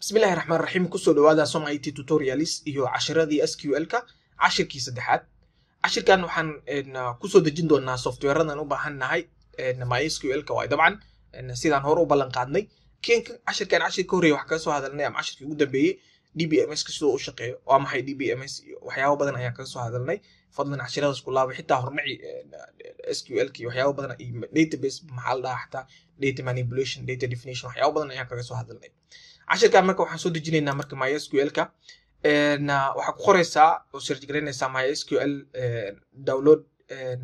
bismillahi raxmaan raxiim kusoo dhawaada som i t iyo cashiradii s q l ka cashirkii saddexaad cashirkan waxaan kusoo dejin doonaa softwareadan u baahan nahay my s q l ka waay dabcan sidaan hore u ballan qaadnay cashirkan cashir ka horreya kaga soo hadalnay ama cashirkii ugu dambeeyey dbms ka sidoo u shaqeeyo waa maxay dbms iyo waxyaaba badan ayaan kaga soo hadalnay fadlan cashiradaas ku laabay xitaa hormaci s q l ka iyo waxyaaba badan database maxaa la dhahaa xataa data manipulation data definition waxyaaba badan ayaan kaga soo hadalnay cashirkaa marka waxaan soo dejinaynaa marka mysql ka waxaa ku qoraysaa oo searchgaraynaysaa mysql eh, download eh,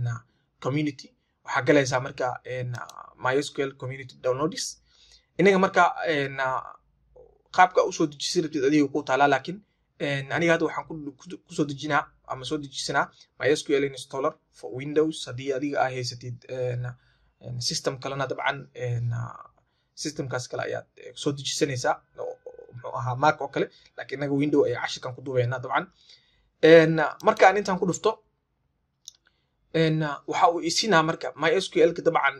community waxaa galaysaa marka eh, mysql community downloads inaga marka qaabka usoo dejisa rabtid adiga ku taalaa laakiin aniga hadda waxaan kusoo dejinaa ama soo dejisanaa mysql installer for windows haddii adiga aa haysatid system kalena dabcan systemkaas kale ayaad soo dejisanaysaa ahaa mac oo kale lakiin inaga window ay cashirkan ku duubaynaa dabcan marka aan intaan ku dhufto waxa uu isinaa marka mysqlka dabcan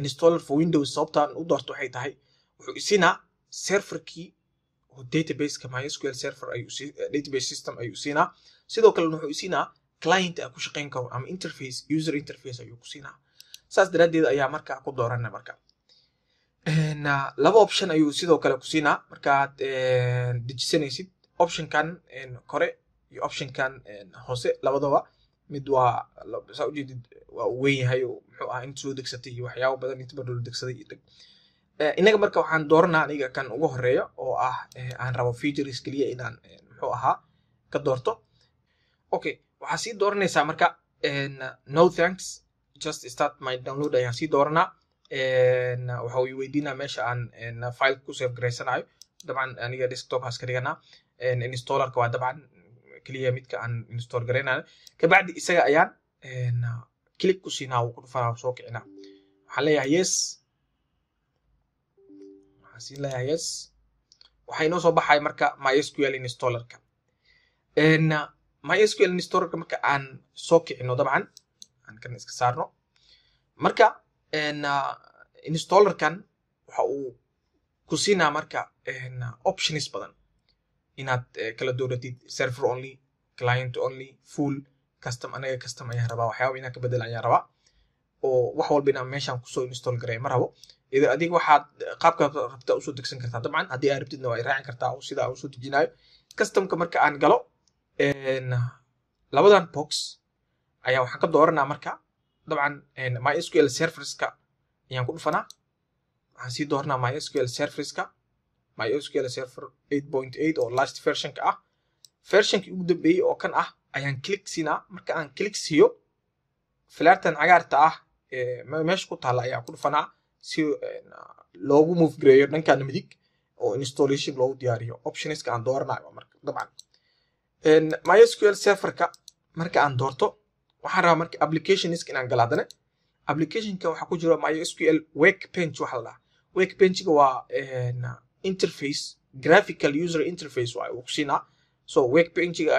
installer for windows sababtaan u doorto waxay tahay wuxuu isinaa serverkii databaseka mysql server database system ayuu siinaa sidoo kalena wuxuu isinaa client ku shaqayn karo ama interface user interface ayuu ku siinaa saas daraaddeed ayaa marka ku doorana marka Eh, laba option ayuu sidoo kale kusiinaa markaad eh, dejisanaysid optionkan eh, kore iyo optionkan hoose labadaba mid waa saa ujeedid waa uu yahay muxuu ah inta soo degsatay iyo waxyaaba badan inta badhola degsaday iyo dheg innaga marka waxaan dooranaa aniga kan ugu horeeyo oo ah aan rabo features keliya inaan muxuu ahaa ka doorto okay waxaa sii dooranaysaa marka no thanks just start my download ayaan sii dooranaa waxa uu weydiinaa meesha aan file ku save garaysanayo dabcan aniga desktop has ka dhiganaa installerka waa dabcan keliya midka aan install garaynayo kabacdi isaga ayaan click ku siinaa wuu ku dhufanaa soo kicinaa waxaan leeyahay yes waxaan leeyahay yes waxaa inoo soo baxaya marka mysql installerka mysql installerka marka aan soo kicino dabcan aan kan iska saarno marka Eh, installerkan waxa uu ku siinaa marka eh, options badan inaad eh, kala dooratid server only client only full custom anaga custom ayaan rabaa waxyaaba inaan ka bedel ayaan rabaa oo oh, wax walba inaan meeshan kusoo install gareeya ma rabo adig waxaad qaabka rabta usoo degsan kartaa dabcan haddii aa rabtidna waa raacin kartaa oo usoo dejinayo customka marka aan galo labadan box ayaa ah, waxaan ka dooranaa marka dabcan mysql serverska ayaan ku dhufanaa waxaan sii doornaa mysql serverska mysql server oo last versionka ah versionki ugu dambeeyey oo kan ah ayaan click siinaa marka aan click siiyo flaartan cagaarta ah meesha ku taala ayaa ku dhufanaa si loogu move gareeyo dhankaana midig oo installation loogu diyaariyo optionska aan dooranayo marka mysql serverka marka aan doorto waxaan rabaa marka applicationsk inaan gala haddana applicationka waxaa ku jira mysql wake bench waxa la dhahaa wake waa eh, interface graphical user interface waa kusiinaa so wake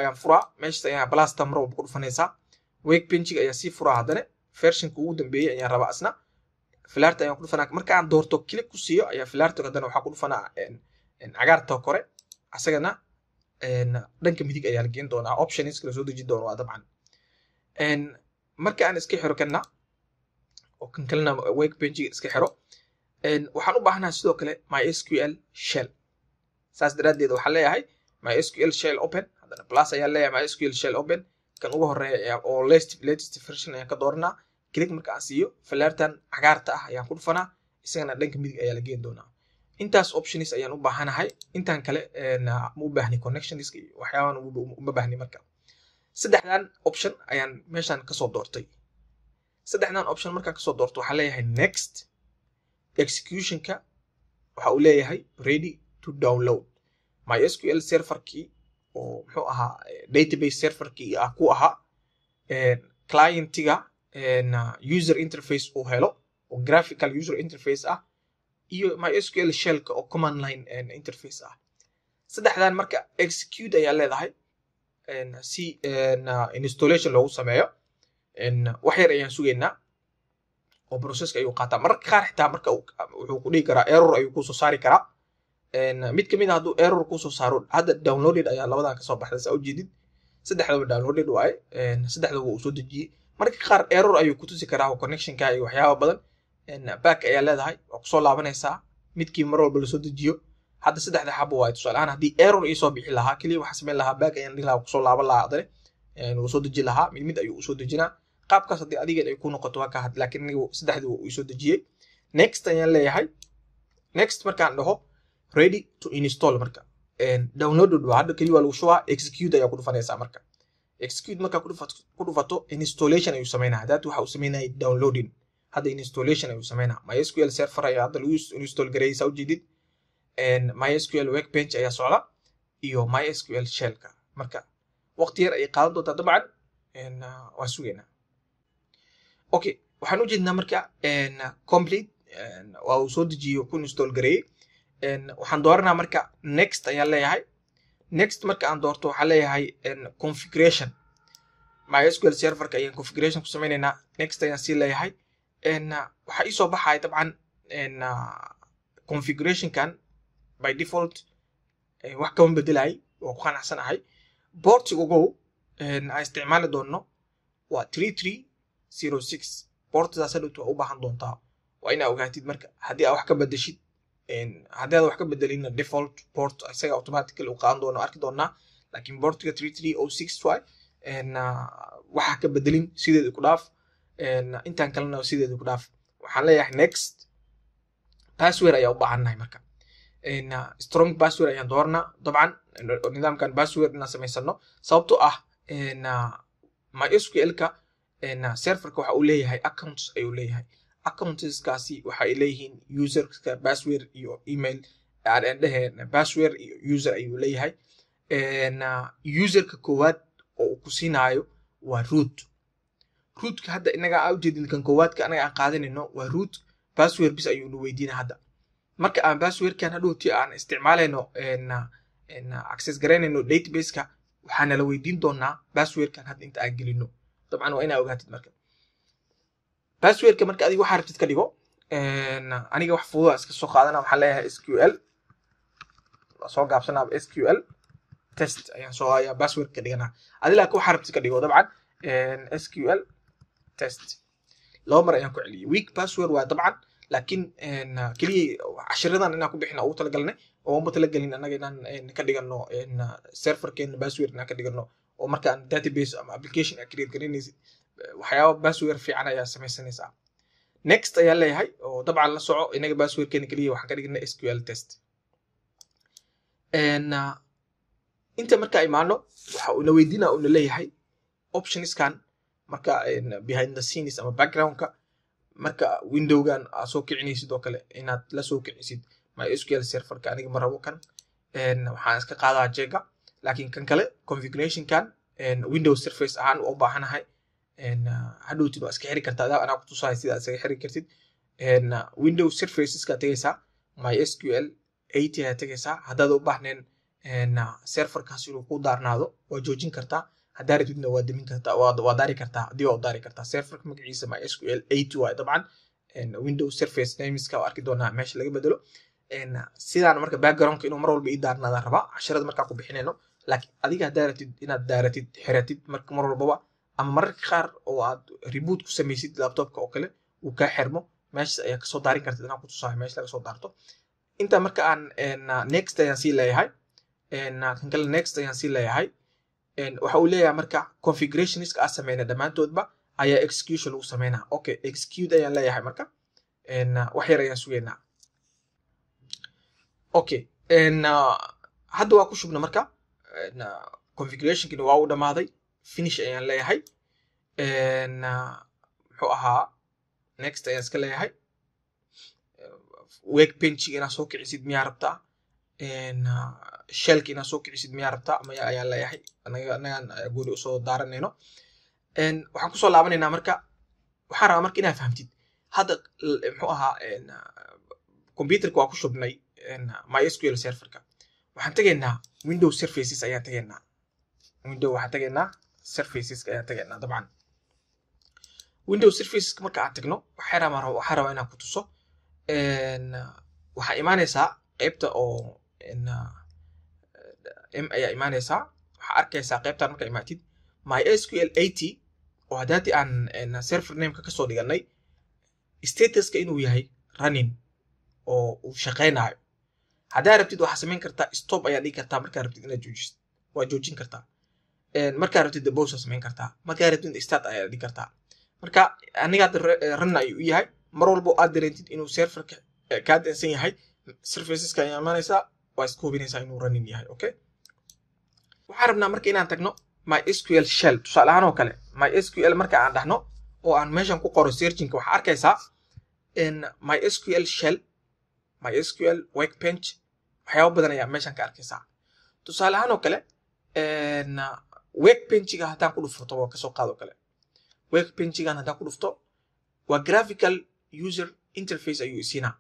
ayaan furaa meeshas ayaan plus tamro ku dhufanaysaa wake ayaa sii furaa haddana versionka ugu dambeeyey ayaan rabaa isna filarta ayaan ku dhufanaa marka aan doorto click ku siiyo ayaa filarta haddana waxaa ku dhufanaa cagaarta eh, kore asagana eh, dhanka midig ayaa la geen doonaa optionska soo deji doono waa dabcan marka aan iska xiro kanna oo kan kalena wegbenjiga iska xiro waxaan u baahanahay sidoo kale mysql shell saas daraaddeed waxaan leeyahay mysql shell open haddana plus ayaan leeyahay mysql shell open kan ugu horeeya oo latest version ayaan ka dooranaa click marka aan siiyo falaartan cagaarta ah ayaan ku dhufanaa isagana dhanka midig ayaa la geeni doonaa intaas options ayaan u baahanahay intaan kale ma u baahni connections iyo uma baahni marka saddexdan option ayaan meeshaan kasoo doortay saddexdan option markaan kasoo doorto waxaa leeyahay next executionka waxa uu leeyahay ready to download mysql serverkii oo muxuu ahaa eh, database serverkii ah ku ahaa eh, clientiga eh, user interface uu helo oo graphical user interface ah iyo mysql shellka oo command line interface ah saddexdan marka execute ayaa leedahay si installation loogu sameeyo wax yar ayaan sugaynaa oo processka ayuu qaataa mararka qaar xitaa marka wuxuu ku dhihi karaa error ayuu kusoo saari karaa mid kamid a ah hadduu error kusoo saaro hadda downloaded ayaa labadan kasoo baxday saa ujeedid saddexdaba downloaded waaye saddexdaba uu soo dejiyey mararka qaar error ayuu kutusi karaa connectionka iyo waxyaaba badan back ayaa leedahay waa kusoo laabanaysaa midkii mar walba lasoo dejiyo hadda saddexda xabo waay tusaaleahaan haddii error iisoo bixi lahaa keliya waxaa samayn lahaa baag ayaan dhihi lahaa kusoo laaban lahaa adane eh, wuu deji lahaa mid mid ayuu usoo dejinaa qaabkaas haddii adigan ay ku noqoto waa ka laakiin aniga saddexdii uu isoo dejiyey next ayaan leeyahay next markaan dhaho ready to install marka downloaded waa hadda keliya waa lagu shubaa execute ayaa ku dhufanaysaa marka execute markaa ku dhufato installation ayuu samaynaha daat waxa uu samaynayay downloading hadda installation ayuu samaynaha mysql server ayaa hadda lagu install garaysaa ujeedid mysql workbench ayaa socda iyo mysql shellka marka waqti yar ayay qaadan doontaa dabcan uh, waan sugaynaa okay waxaan u jeednaa marka uh, complete waa uu soo dejiyey ku install gareeyey waxaan dooranaa marka next ayaan leeyahay next marka aan doorto waxaan leeyahay configuration mysql serverka ayaan configuration ku samaynaynaa next ayaan sii leeyahay uh, waxaa ii baxaya dabcan configurationkan by default eh, wax kama bedelahay waa ku qanacsan ahay bortigogow aan isticmaali doonno waa tree tree zero six bortidaasa dhowt waa u baahan doontaa waa inaa ogaatid marka haddii aad wax ka bedeshid haddii aad wax ka bedelinna default port isaga automatical uu qaadan doono arki doonaa laakiin bortiga tree tree o six y ah, waxa ka bedelin sideeda ku dhaaf intaan kalena sideeda ku dhaaf waxaan leeyahay next password ayaa u baahannahay marka strong password ayaan dooranaa dabcan nidaamkan password inaan samaysano sababto ah mysql-ka serverka waxa uu leeyahay accounts ayuu leeyahay accounteskaasi waxay leeyihiin userska password iyo email aan password iyo user ayuu leeyahay userka koowaad oo uu ku siinaayo waa root rootka hadda inaga aa koowaadka anaga aan qaadanayno waa root password bis ayuuna weydiina hadda marka aan basswordkan hadhowti aan isticmaalayno access garaynayno databaseka waxaa nala weydiin doonaa basswordkan hadda inta aan gelino dabcan waa inaa ogaatid marka basswordka marka adiga waxaa rabtid ka dhigo aniga wax fududa iska soo qaadana waxaan leeyahay s q soo gaabsanaa s test ayaan soo ayaa basswordka dhiganaa adi laakiin waxaa rabtid ka dhigo dabcan s test laba mar ayaan ku celiyay week password waa dabcan laakiin keliya cashiradan inaan ku bixina ugu talagalnay oo uma talagelin inaan ka dhigano serferkeena basware inaan ka dhigano oo markaan database ama application aa create garanaysid waxyaaba basware fiican ayaa samaysanaysaa next ayaa leeyahay oo dabcan la soco inaga baswarekeena keliya waxaan ka dhigna sql test inta markaa imaano waxa uuna weydiina uuna leeyahay optionskan marka behind the scenes ama backgroundka marka windowgan aa soo kicinaysid oo kale inaad lasoo kicisid mysql serverka aniga marabo kan waxaan iska qaadaa jega laakiin kan kale configurationkan window surface ahaan u baahanahay hadhowtid waa iska xiri kartaa adaa anaa kutusahay sidaa isaga xiri kartid window surfaceska tegaysaa mysql eighty ayaa tegaysaa haddaad u baahnayn serverkaas inuu ku daarnaado waa joojin kartaa haddaa ratidna waa damin kartaa waa daari kartaa haddii waa daari kartaa serverka magaciisa mysql eighty waay dabcan window surface nameska arki doonaa meesha laga bedelo sidaan marka backgroundka inuu mar walba ii daarnaadaan rabaa casharada markaa ku bixinayno laakiin adiga haddaa ratid inaad daaratid xiratid marka mar walbaba ama mararka qaar oo aad reboot ku samaysid laptopka oo kale uu kaa xirmo meeshas ayaa kasoo daarin kartid inaan kutusaayo meesha laga soo daarto inta marka aan next ayaan sii leeyahay kan kale next ayaan sii leeyahay waxa uu leeyahay marka configurationska aa sameyna dhammaantoodba ayaa execution lagu sameynaa okay execute ayaan leeyahay marka wax yar ayaan sugeynaa okay hadda waa ku shubna marka configurationkina waa u dhammaaday finish ayaan leeyahay muxuu ahaa next ayaan iska leeyahay wake penchig inaad soo kicisid miyaa rabtaa Uh, shalki inaa soo kicisid miyaa rabtaa maya ayaa leeyahay annagaan gooni usoo daaranayno waxaan kusoo laabanaynaa marka waxaan rabaa marka inaa fahamtid hadda muxuu ahaa uh, computerka waa ku shubnay uh, mysql serverka waxaan tegaynaa window surfaces ayaan tegaynaa window waxaan tegaynaa surfaceska ayaan tegaynaa dabcan window surfaceska marka aan tagno waxaan rabaa waxaan inaan ku tuso waxaa imaanaysaa qaybta oo Eh, in m ayaa imaanaysaa waxaa arkaysaa qaybtan markaa imaatid my sql eighty oo haddaadii aan server nameka kasoo dhiganay statuska inuu yahay running oo uu shaqaynayo haddaa rabtid waxaa samayn kartaa stop ayaa dhigi kartaa markaa rabtid inaad joojisid waa joojin kartaa markaa rabtid debose samayn kartaa markaa rabtid start ayaa dhigi kartaa marka aniga runna ayuu u yahay mar walbo aad dareentid inuu serverka eh, kaa dansan yahay serviceska imaanaysaa waa iska hubinaysaa inuu running yahay okay waxaan rabnaa marka inaan tagno mysql shell tusaale ahaan oo kale mysql marka aan dhahno oo aan meeshan ku qoro searchinka waxaa arkaysaa mysql shell mysql workbench waxyaaba badan ayaa meeshan ka arkaysaa tusaale ahaan oo kale workbenchiga haddaan ku dhufurto waa kasoo qaado kale workbenchigan haddaan ku dhufto waa graphical user interface ayuu isiinaa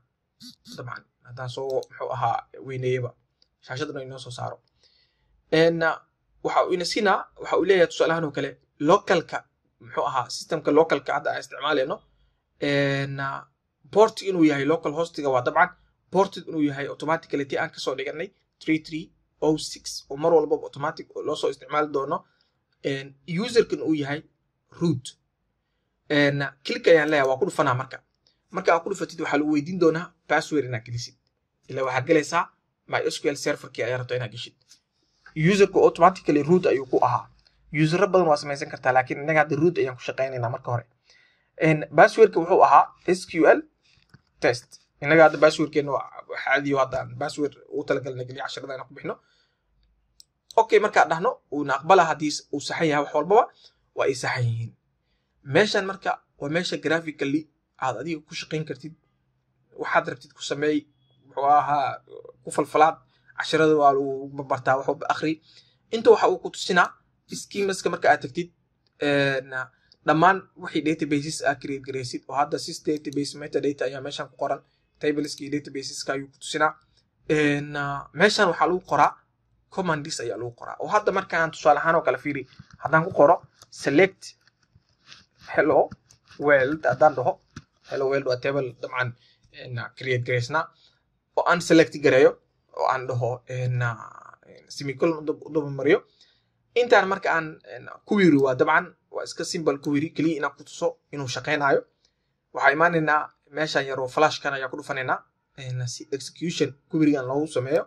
dabcan haddaan soo muxuu ahaa weyneeyaba shaashadana inoo soo saaro waxa uu waxa uu leeyahay tusaalahaan oo kale localka muxuu ahaa systemka localka hadda aan isticmaalayno port inuu yahay local hostiga waa dabcan ported inuu yahay automatically tii aan kasoo dhiganay three three o oh six oo mar walbaba automatic loo soo isticmaali doono userkan uu yahay root click ayaan leeyahay waa ku dhufanaa marka marka aa ku dhufatid waxaa lagu weydiin doonaa bassword inaad gelisid ila waxaad galaysaa mysql serverkii ayaa rabta inaad geshid userka automatically root ayuu ku ahaa userro badan waa samaysan kartaa laakiin innaga hadda root ayaan ku shaqaynaynaa marka hore basswordka wuxuu ahaa sql test innaga hadda basswordkeena caadiyo hadda bassword u talagalna geliya cashiradana ku bixino okay markaan dhahno uuna aqbala haddii uu saxan yahay wax walbaba waa ay saxan yihiin meeshan marka waa meesha graphically aad adiga ku shaqayn kartid waxaad rabtid ku sameey muxuu ahaa ku falfalaad cashirada waa lagu bartaa waxuu akri inta waxa uu ku tusinaa skimaska marka aad tagtid dhammaan wixii databases aa create garaysid oo hadda sys database metadata ayaa meeshan ku qoran tableski databaseska ayuu ku tusinaa meeshan waxaa lagu qoraa commandis ayaa lagu qoraa oo hadda markaan tusaale ahaan oo kale fiiri haddaan ku qoro select hello world haddaan dhaho hello world waa table dabcan create gracena oo aan select gareeyo oo aan dhaho semicolon udabamariyo intaan marka aan query waa dabcan waa iska simple query keliya inaan ku inuu shaqaynayo waxaa imaanaynaa meeshan yar flashkan ayaa ku dhufanaynaa si execution querygan loogu sameeyo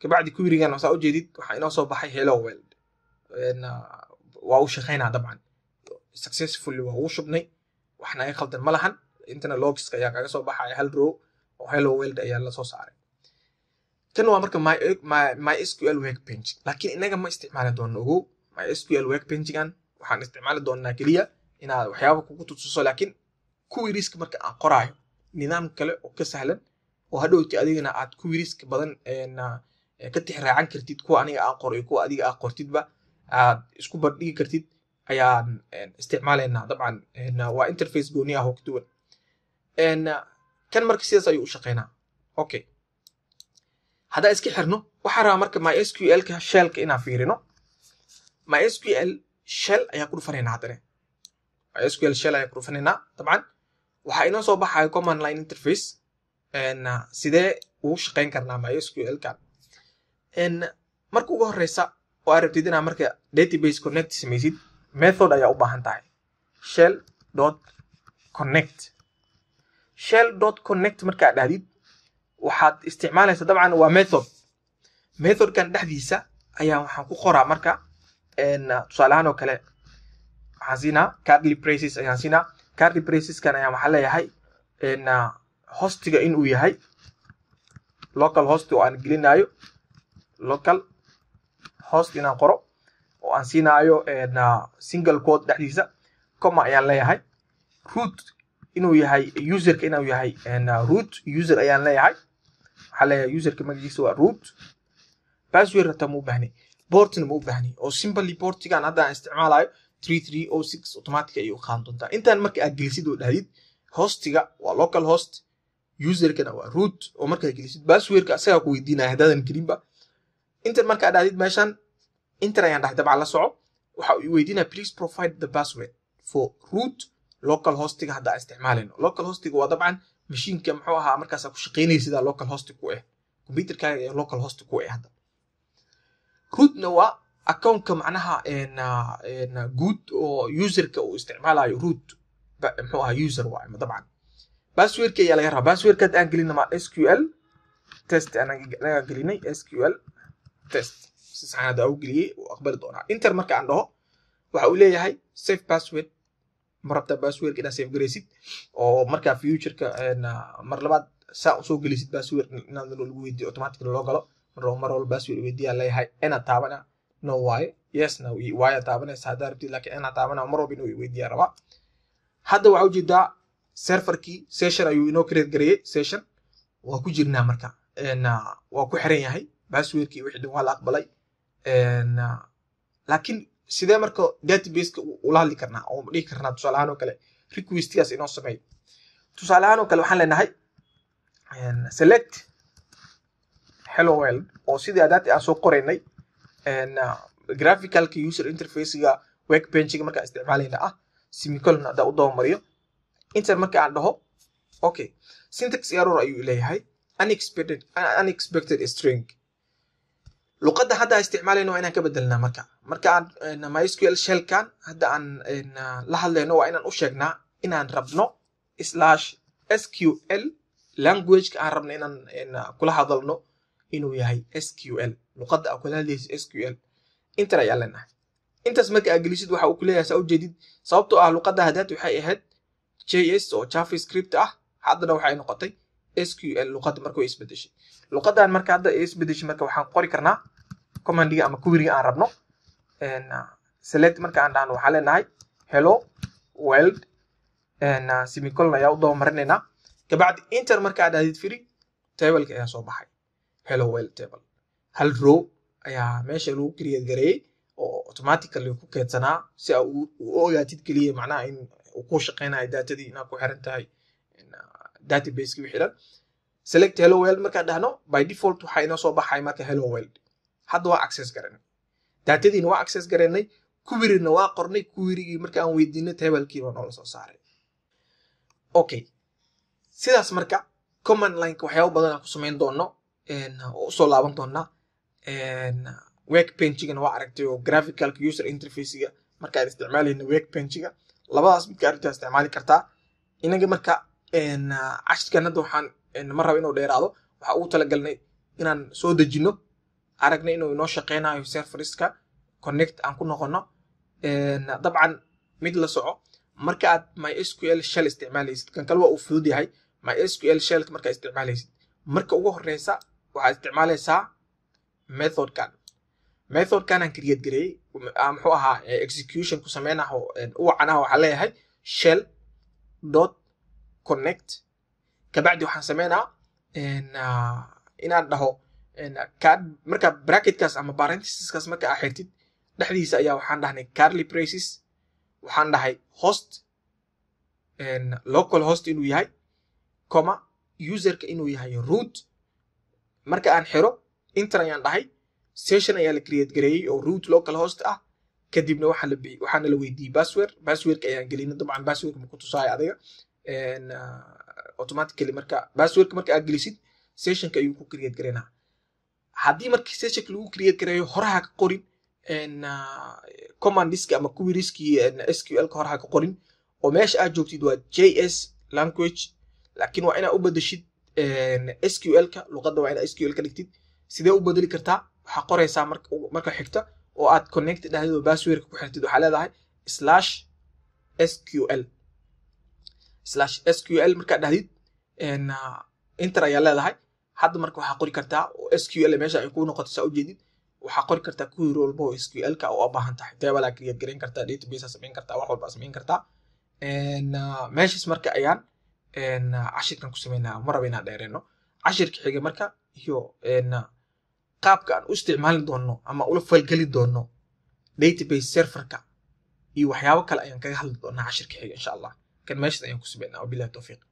kabacdi querygan saa ujeedid waxaa inoo soo baxay hello world waa u shaqaynaa dabcan successfully waa ugu shubnay wax naga khaldan ma lahan intana logiska ayaa kaga soo baxaya hal row oo hello weld ayaa lasoo saaray tan waa marka mysql workbench laakiin inaga ma isticmaali doono ogow mysql workbenchgan waxaan isticmaali doonaa keliya inaad waxyaaba kugu tusiso laakiin kuwii risk marka aan qoraayo nidaam kale oo ka sahlan oo hadhowti adigana aad kuwii risk badan ah, ka tix raacan kartid kuwa aniga aan qoray kuwa adiga aan qortidba aad isku bandhigi kartid ayaan isticmaalaynaa dabcan waa interface gooni ah oo ka duwan Eh, kan marka sidaas ayuu u shaqaynaa okay haddaan iska xirno waxaa rabaa marka mysqlka shelka inaan fiirino mysql shell ayaan ku dhufanaynaa haddane mysql shell ayaan ku dhufanaynaa dabcan waxaa inoo soo baxaya command line interface eh, sidee ugu shaqayn karnaa mysqlkan marka ugu horeysa oo aad rabtid inaa marka database connect samaysid method ayaa u baahan tahay shell dot connect shell dot connect markaad dhahdid waxaad isticmaalaysa dabcan waa method methodkan dhexdiisa ayaa waxaan ku qoraa marka tusaaleahaan oo kale waxaan siinaa cardly braces ayaan siinaa cardly braceskan ayaan waxaan leeyahay hostiga inuu yahay local host oo aan gelinayo local host inaan qoro oo aan siinaayo single quote dhexdiisa coma ayaan leeyahay root inuu yahay userka inuu yahay uh, root user ayaan leeyahay waxaan leeyahay userka magaciisa waa root password hataa ma u baahni bortna ma u baahni oo simply bortigan hadda aan isticmaalayo three three o oh six automatic ayay u qaadan doontaa intaan marka aad gelisid oo dhahdid hostiga waa local host userkana waa root oo markaad gelisid passwordka asagaa ku weydiinaya haddaadan gelinba intan markaad dhahdid meeshan intan ayaan dhahay dabcan la soco waxa uu weydiinaya please provide the password for root local hostiga hadda aan isticmaalayno local hostiga waa dabcan mashiinka muxuu ahaa markaasa ku shaqaynaya sidaa local hosti ku ah eh, computerkaaga ee local hosti ku ah eh hadda rootna waa accountka macnaha guud oo userka uu isticmaalayo root muxuu ahaa user waayo dabcan passwordka ayaa laga rabaa passwordkaad aan gelina ma sql test eh, anaga gelinay sql test si saxan hadda au geliyey uu aqbali doonaa inter marka aan dhaho waxa uu leeyahay safe password ma rabtaa baswerk inaad save oo markaa futureka mar labaad saa usoo gelisid baswer inaad lagu weydiyo automatic loo galo mar walba baswer weydiyaa leeyahay ina taabana no waaye yesna waaya taabanaysa haddaa rabtid laakiin ina taabana mar walba inuu weydiyaa rabaa hadda waxaa ujeedaa serverkii session ayuu inoo create gareeyey session waa ku jirnaa marka waa ku xiran yahay baswerki wixii dhan waa la aqbalay laakiin sidee marka databaseka ula hadli karnaa ooma dhigi karnaa tusaale ahaan oo kale requestgaas inoo sameeyo tusaale ahaan oo kale waxaan leenahay select hello world oo sidii adaati aan soo qoraynay graphicalka user interfacega workbenchiga markaan isticmaalayna ah semicolon haddaa u dabamariyo intan marka aan dhaho okay syntax error ayuu leeyahay unexpected, unexpected string luqada hadda a isticmaalayno waa inaan ka bedelnaa marka marka aan mysql shelkan hadda aan la hadlayno waa inaan u sheegnaa inaan rabno slash sql languageka aan rabno inaan kula hadalno inuu yahay sql luqadda aa kula hadlaysa sql intan ayaan leenahay intaas marka aa gelisid waxa uu kuleeyahay saa u jeedid sababtoo ah luqadda hadaad waxay ahayd js oo javascript ah haddana waxay noqotay s q l luqadda markuu isbedeshay luqaddan marka hadda isbedeshay marka waxaan qori karnaa commandiga ama queriga aan rabno ah, select marka aan dhahno waxaan leenahay hello world ah, semicolon ayaa u dabamarinaynaa kabacdi inter markaa dhahdid firi tabelka ayaa soo baxay hello world table hal row ayaa meesha lagu create gareeyey oo automatically ku keedsanaa si aa u ogaatid keliya macnaha in uu ku shaqeynayo daatadii inaad ku xiran tahay databaseki xiran select hello world markaan dhahno by default waxaa inoo soo baxay marka hello world hadda waa access garanay daatadiina waa access garanay kuwirina waa qornay kuwirigii marka aan weydiinay tabalkii baa noola soo saaray okay sidaas marka command lineka waxyaaba badan ku samayn doonno usoo laaban doonaa work pengigana waa aragtay oo graphicalka user interfacega marka isticmaalayna work pengiga labadaas midka arrintaa isticmaali kartaa inaga marka Ah, cashirkan hadda waxaan ma raba inuu dheeraado waxaa ugu talagalnay inaan soo dejino aragna inuu inoo shaqeynayo serfariska connect aan ku noqono dabcan mid la soco marka aad mysql shell isticmaalaysid kan kale waa uu fudud yahay mysql shellka markaa isticmaalaysid marka ugu horeysa waxaad isticmaalaysaa methodkan methodkan aan create gareeyey ah, muxuu ahaa eh, execution ku sameynaho uwacan ah waxaa leeyahay shell dot connect kabacdi waxaan sameynaa ah, inaan dhaho kaad markaa bracketkaas ama parenthesiskaas marka aa xirtid dhexdiisa ayaa waxaan dhahnay carly braces waxaan dhahay host local host inuu yahay coma userka inuu yahay root marka aan xiro inter ayaan dhahay session ayaa la create gareeyey oo root local host ah kadibna waxaa la bixi waxaana la weydiiyey password passwordka ayaan gelina dabcan passwordka ma ku tusaaya adiga Uh, automatically marka passwordka marka aad gelisid sessionka ayuu ku create garayna haddii marka sessionka lagu create garayo horaha ka qorin uh, command disk ama querieski sql ka horaha ka qorin oo meesha aad joogtid waa js language laakiin waa inaad u badashid sql-ka luqadda waa inaad sql ka dhigtid sidee u bedeli kartaa waxaa qoreysaa marka xigta oo aad connect dhahdeed oo passwordka ku xirtid waxaa leedahay slash sql sql markaa dhahdid ah, inter ayaa leedahay hadda marka waxaa qori kartaa sql meesha ay kuu noqoto saa ujeedid waxaa qori kartaa kuwii walba oo sql-ka oo baahan tahay tablaa create gareyn kartaa database samayn kartaa wax walba samayn kartaa ah, meeshaas marka ayaan ah, cashirkan ku sameynaa ma raba inaan dheereeno cashirka xiga marka iyo qaabka aan u isticmaali doono ama ula falgeli doono database serverka iyo waxyaabo kale ayaan kaga hadli doonaa cashirka xiga insha allah kan meeshas ayaan ku sugnaa wabillahi towfiiq